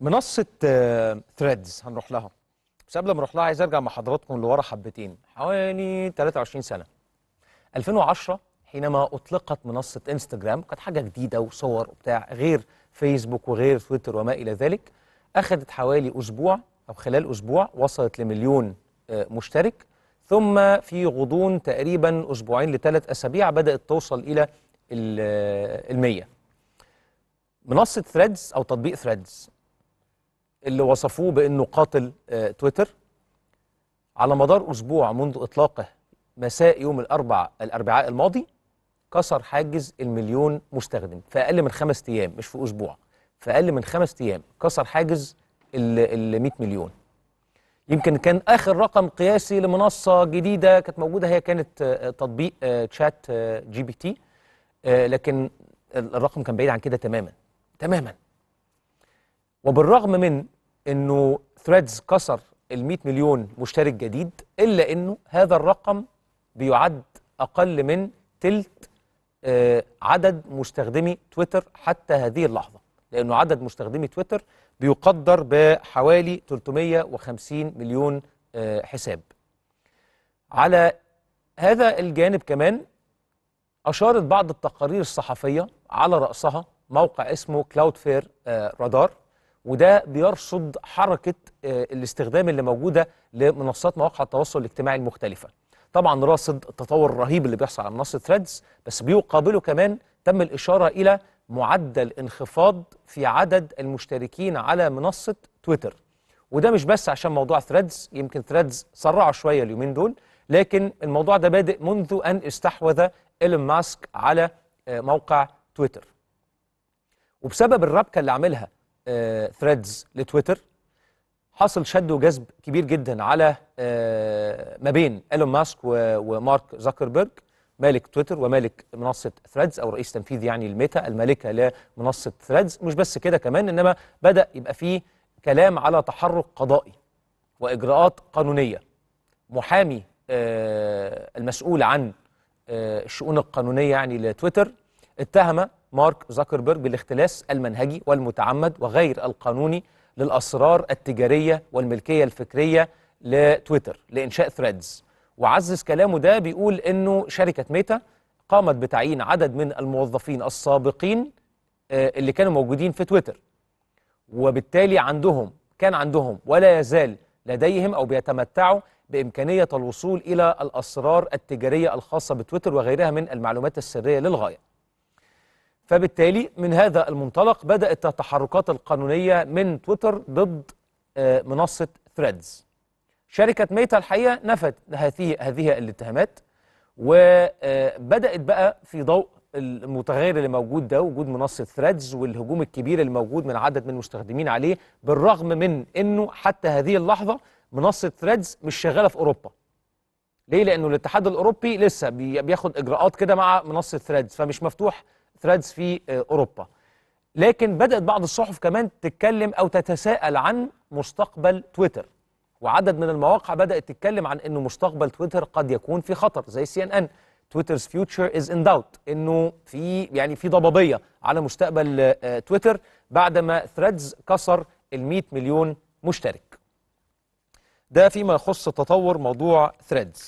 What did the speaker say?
منصه ثريدز آه، هنروح لها بس قبل ما اروح لها عايز ارجع مع حضراتكم لورا حبتين حوالي 23 سنه 2010 حينما اطلقت منصه انستجرام كانت حاجه جديده وصور وبتاع غير فيسبوك وغير تويتر وما الى ذلك اخذت حوالي اسبوع او خلال اسبوع وصلت لمليون آه، مشترك ثم في غضون تقريبا اسبوعين لثلاث اسابيع بدات توصل الى ال 100 آه، منصه ثريدز او تطبيق ثريدز اللي وصفوه بأنه قاتل آه، تويتر على مدار أسبوع منذ إطلاقه مساء يوم الأربع الأربعاء الماضي كسر حاجز المليون مستخدم في أقل من خمس أيام مش في أسبوع في أقل من خمس أيام كسر حاجز ال 100 مليون يمكن كان آخر رقم قياسي لمنصة جديدة كانت موجودة هي كانت آه، تطبيق تشات آه، جي بي تي لكن الرقم كان بعيد عن كده تماما تماما وبالرغم من انه ثريدز كسر ال 100 مليون مشترك جديد الا انه هذا الرقم بيعد اقل من تلت آه عدد مستخدمي تويتر حتى هذه اللحظه لانه عدد مستخدمي تويتر بيقدر بحوالي 350 مليون آه حساب على هذا الجانب كمان أشارت بعض التقارير الصحفية على رأسها موقع اسمه كلاود فير رادار وده بيرصد حركة آه، الاستخدام اللي موجودة لمنصات مواقع التواصل الاجتماعي المختلفة طبعا راصد التطور الرهيب اللي بيحصل على منصة ثريدز بس بيقابله كمان تم الإشارة إلى معدل انخفاض في عدد المشتركين على منصة تويتر وده مش بس عشان موضوع ثريدز يمكن ثريدز سرعوا شوية اليومين دول لكن الموضوع ده بادئ منذ أن استحوذ إيلون ماسك على آه، موقع تويتر وبسبب الربكة اللي عاملها ثريدز آه، لتويتر حصل شد وجذب كبير جدا على آه، ما بين ايلون ماسك ومارك زكربرج مالك تويتر ومالك منصه ثريدز او رئيس تنفيذ يعني الميتا المالكه لمنصه ثريدز مش بس كده كمان انما بدا يبقى فيه كلام على تحرك قضائي واجراءات قانونيه محامي آه، المسؤول عن الشؤون القانونيه يعني لتويتر اتهم مارك زكربرج بالاختلاس المنهجي والمتعمد وغير القانوني للأسرار التجارية والملكية الفكرية لتويتر لإنشاء ثريدز وعزز كلامه ده بيقول إنه شركة ميتا قامت بتعيين عدد من الموظفين السابقين آه، اللي كانوا موجودين في تويتر وبالتالي عندهم كان عندهم ولا يزال لديهم أو بيتمتعوا بإمكانية الوصول إلى الأسرار التجارية الخاصة بتويتر وغيرها من المعلومات السرية للغاية فبالتالي من هذا المنطلق بدأت التحركات القانونية من تويتر ضد آه، منصة ثريدز شركة ميتا الحقيقة نفت هذه هذه الاتهامات وبدأت آه، بقى في ضوء المتغير اللي موجود ده وجود منصة ثريدز والهجوم الكبير اللي موجود من عدد من المستخدمين عليه بالرغم من انه حتى هذه اللحظة منصة ثريدز مش شغالة في اوروبا ليه لانه الاتحاد الاوروبي لسه بياخد اجراءات كده مع منصة ثريدز فمش مفتوح ثريدز في آه، اوروبا لكن بدات بعض الصحف كمان تتكلم او تتساءل عن مستقبل تويتر وعدد من المواقع بدات تتكلم عن انه مستقبل تويتر قد يكون في خطر زي سي ان ان تويترز فيوتشر از ان داوت انه في يعني في ضبابيه على مستقبل آه، تويتر بعدما ثريدز كسر ال مليون مشترك ده فيما يخص تطور موضوع ثريدز